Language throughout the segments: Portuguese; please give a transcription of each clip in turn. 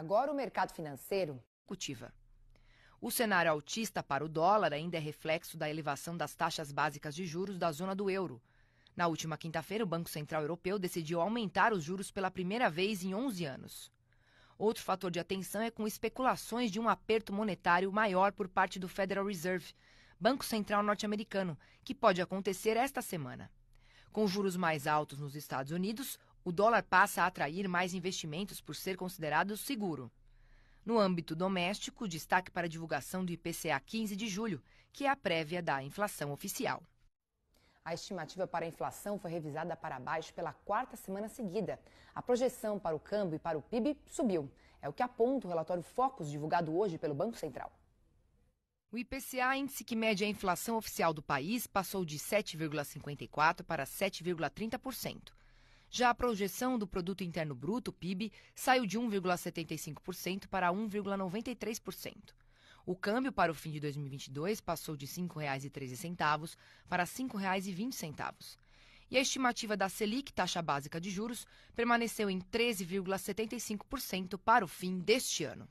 Agora o mercado financeiro cultiva. O cenário altista para o dólar ainda é reflexo da elevação das taxas básicas de juros da zona do euro. Na última quinta-feira, o Banco Central Europeu decidiu aumentar os juros pela primeira vez em 11 anos. Outro fator de atenção é com especulações de um aperto monetário maior por parte do Federal Reserve, Banco Central norte-americano, que pode acontecer esta semana. Com juros mais altos nos Estados Unidos, o dólar passa a atrair mais investimentos por ser considerado seguro. No âmbito doméstico, destaque para a divulgação do IPCA 15 de julho, que é a prévia da inflação oficial. A estimativa para a inflação foi revisada para baixo pela quarta semana seguida. A projeção para o câmbio e para o PIB subiu. É o que aponta o relatório Focus divulgado hoje pelo Banco Central. O IPCA, índice que mede a inflação oficial do país, passou de 7,54% para 7,30%. Já a projeção do produto interno bruto, PIB, saiu de 1,75% para 1,93%. O câmbio para o fim de 2022 passou de R$ 5,13 para R$ 5,20. E a estimativa da Selic, taxa básica de juros, permaneceu em 13,75% para o fim deste ano.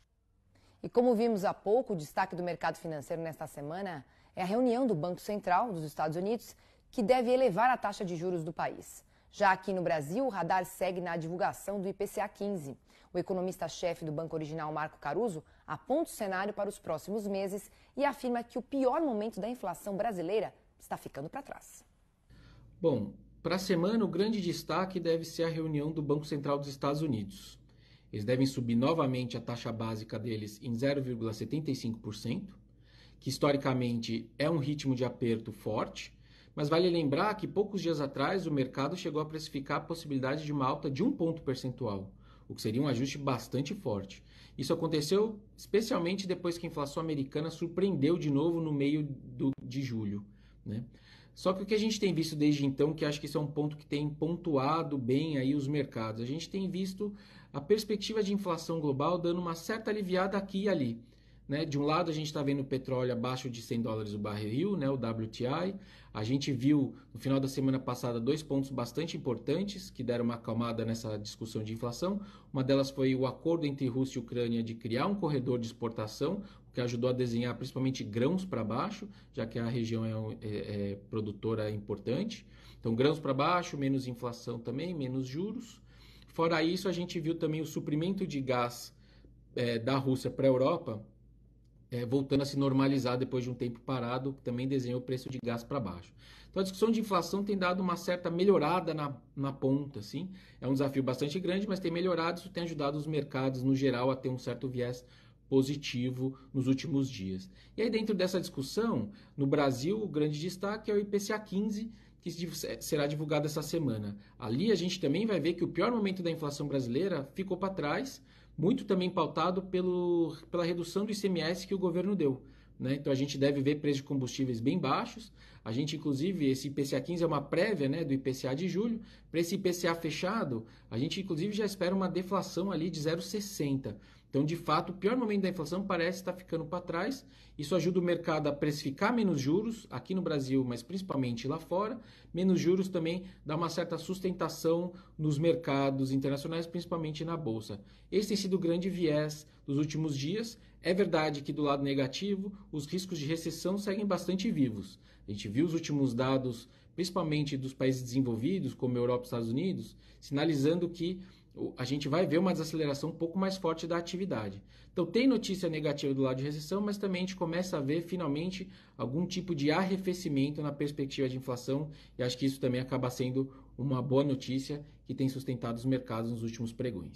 E como vimos há pouco, o destaque do mercado financeiro nesta semana é a reunião do Banco Central dos Estados Unidos, que deve elevar a taxa de juros do país. Já aqui no Brasil, o radar segue na divulgação do IPCA 15. O economista-chefe do Banco Original, Marco Caruso, aponta o cenário para os próximos meses e afirma que o pior momento da inflação brasileira está ficando para trás. Bom, para a semana, o grande destaque deve ser a reunião do Banco Central dos Estados Unidos. Eles devem subir novamente a taxa básica deles em 0,75%, que historicamente é um ritmo de aperto forte mas vale lembrar que poucos dias atrás o mercado chegou a precificar a possibilidade de uma alta de um ponto percentual, o que seria um ajuste bastante forte. Isso aconteceu especialmente depois que a inflação americana surpreendeu de novo no meio do, de julho. Né? Só que o que a gente tem visto desde então, que acho que isso é um ponto que tem pontuado bem aí os mercados, a gente tem visto a perspectiva de inflação global dando uma certa aliviada aqui e ali. Né? De um lado, a gente está vendo o petróleo abaixo de 100 dólares o barril, né? o WTI. A gente viu no final da semana passada dois pontos bastante importantes que deram uma acalmada nessa discussão de inflação. Uma delas foi o acordo entre Rússia e Ucrânia de criar um corredor de exportação, o que ajudou a desenhar principalmente grãos para baixo, já que a região é, é, é produtora importante. Então, grãos para baixo, menos inflação também, menos juros. Fora isso, a gente viu também o suprimento de gás é, da Rússia para a Europa é, voltando a se normalizar depois de um tempo parado, que também desenhou o preço de gás para baixo. Então a discussão de inflação tem dado uma certa melhorada na, na ponta, assim. É um desafio bastante grande, mas tem melhorado, isso tem ajudado os mercados no geral a ter um certo viés positivo nos últimos dias. E aí dentro dessa discussão, no Brasil, o grande destaque é o IPCA 15, que será divulgado essa semana. Ali a gente também vai ver que o pior momento da inflação brasileira ficou para trás, muito também pautado pelo, pela redução do ICMS que o governo deu. Né? Então a gente deve ver preços de combustíveis bem baixos. A gente, inclusive, esse IPCA 15 é uma prévia né, do IPCA de julho. Para esse IPCA fechado, a gente, inclusive, já espera uma deflação ali de 0,60. Então, de fato, o pior momento da inflação parece estar ficando para trás. Isso ajuda o mercado a precificar menos juros aqui no Brasil, mas principalmente lá fora. Menos juros também dá uma certa sustentação nos mercados internacionais, principalmente na bolsa. Esse tem sido o grande viés dos últimos dias. É verdade que do lado negativo, os riscos de recessão seguem bastante vivos. A gente viu os últimos dados, principalmente dos países desenvolvidos, como Europa e Estados Unidos, sinalizando que a gente vai ver uma desaceleração um pouco mais forte da atividade. Então, tem notícia negativa do lado de recessão, mas também a gente começa a ver finalmente algum tipo de arrefecimento na perspectiva de inflação, e acho que isso também acaba sendo uma boa notícia que tem sustentado os mercados nos últimos pregões.